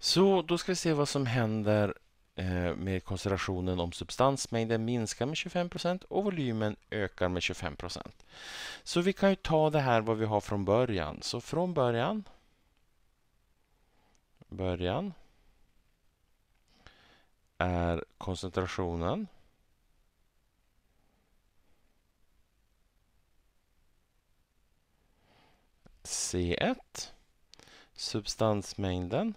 Så då ska vi se vad som händer eh, med koncentrationen om substansmängden minskar med 25 och volymen ökar med 25 Så vi kan ju ta det här vad vi har från början. Så från början början är koncentrationen C1 substansmängden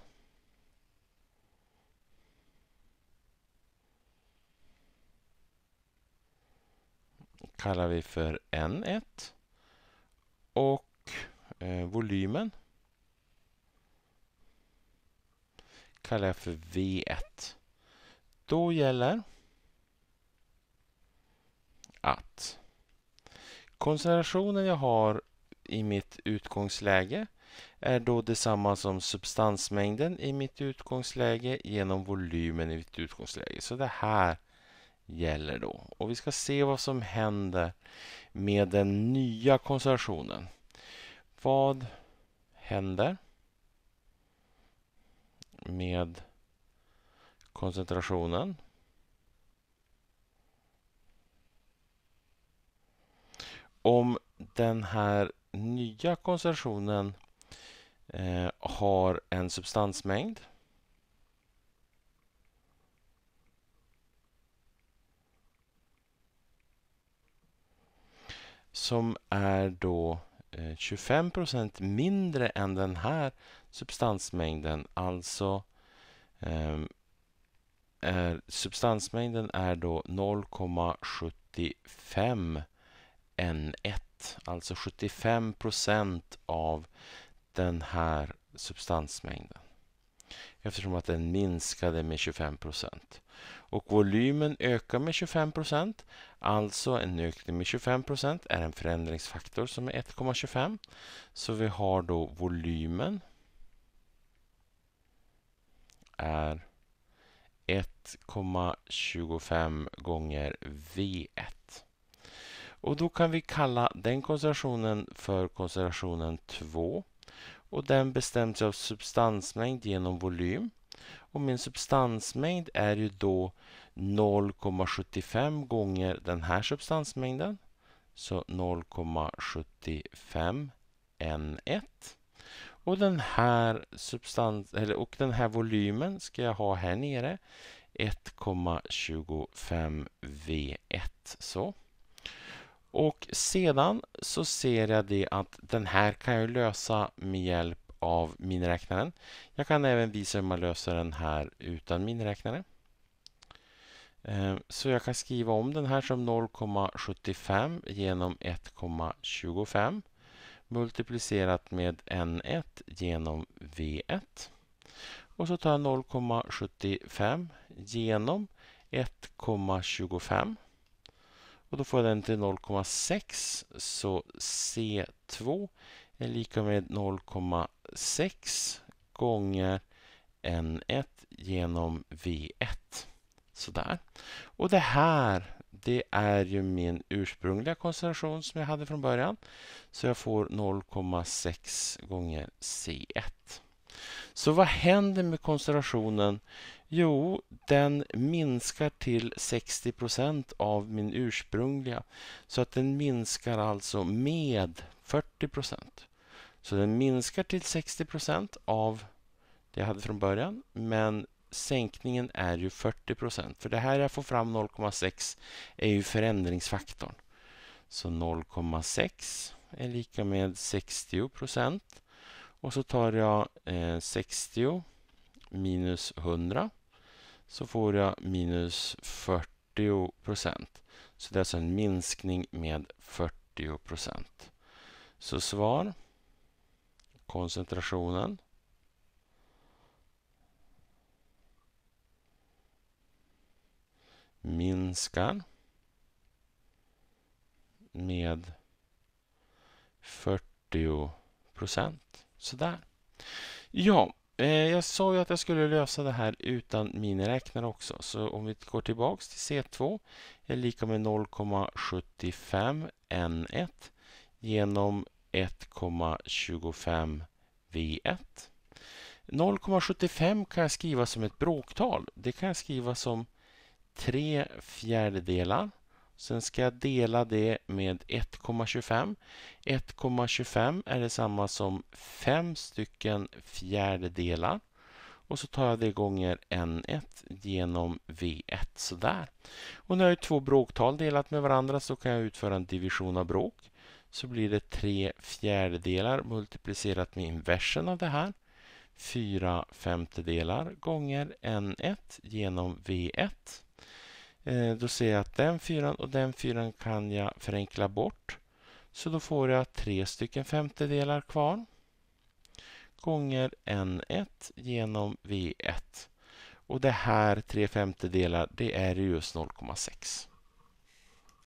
kallar vi för N1 och eh, volymen kallar jag för V1. Då gäller att koncentrationen jag har i mitt utgångsläge är då detsamma som substansmängden i mitt utgångsläge genom volymen i mitt utgångsläge. Så det här gäller då. Och vi ska se vad som händer med den nya konstellationen. Vad händer med koncentrationen? Om den här nya koncentrationen eh, har en substansmängd som är då 25 eh, procent mindre än den här substansmängden. Alltså ehm, är, substansmängden är då 0,75 N1. Alltså 75 procent av den här substansmängden eftersom att den minskade med 25 procent och volymen ökar med 25 procent. Alltså en ökning med 25 procent är en förändringsfaktor som är 1,25. Så vi har då volymen är 1,25 gånger V1. Och då kan vi kalla den koncentrationen för koncentrationen 2 och den bestäms av substansmängd genom volym. Och min substansmängd är ju då 0,75 gånger den här substansmängden. Så 0,75 N1. Och den här substans, eller, och den här volymen ska jag ha här nere. 1,25 V1. Så. Och sedan så ser jag det att den här kan jag lösa med hjälp av miniräknaren. Jag kan även visa hur man löser den här utan miniräknare. Ehm, så jag kan skriva om den här som 0,75 genom 1,25 multiplicerat med N1 genom V1. Och så tar jag 0,75 genom 1,25. Och då får jag den till 0,6 så C2 är lika med 0,6 gånger N1 genom V1. Sådär. Och det här det är ju min ursprungliga koncentration som jag hade från början. Så jag får 0,6 gånger C1. Så vad händer med koncentrationen? Jo, den minskar till 60 procent av min ursprungliga. Så att den minskar alltså med 40 procent. Så den minskar till 60 av det jag hade från början. Men sänkningen är ju 40 För det här jag får fram 0,6 är ju förändringsfaktorn. Så 0,6 är lika med 60 Och så tar jag 60 eh, minus 100 så får jag minus 40 Så det är alltså en minskning med 40 Så svar koncentrationen. minskar med 40 procent. Sådär. Ja, eh, jag sa ju att jag skulle lösa det här utan miniräknare också. Så om vi går tillbaks till C2 är lika med 0,75 N1 genom 1,25 V1. 0,75 kan jag skriva som ett bråktal. Det kan jag skriva som 3 fjärdedelar. Sen ska jag dela det med 1,25. 1,25 är detsamma som 5 stycken fjärdedelar. Och så tar jag det gånger N1 genom V1 sådär. Och när jag två bråktal delat med varandra så kan jag utföra en division av bråk så blir det tre fjärdedelar multiplicerat med inversen av det här. fyra femtedelar gånger N1 genom V1. Eh, då ser jag att den fyran och den fyran kan jag förenkla bort. Så då får jag tre stycken femtedelar kvar gånger N1 genom V1. Och det här tre femtedelar, det är just 0,6.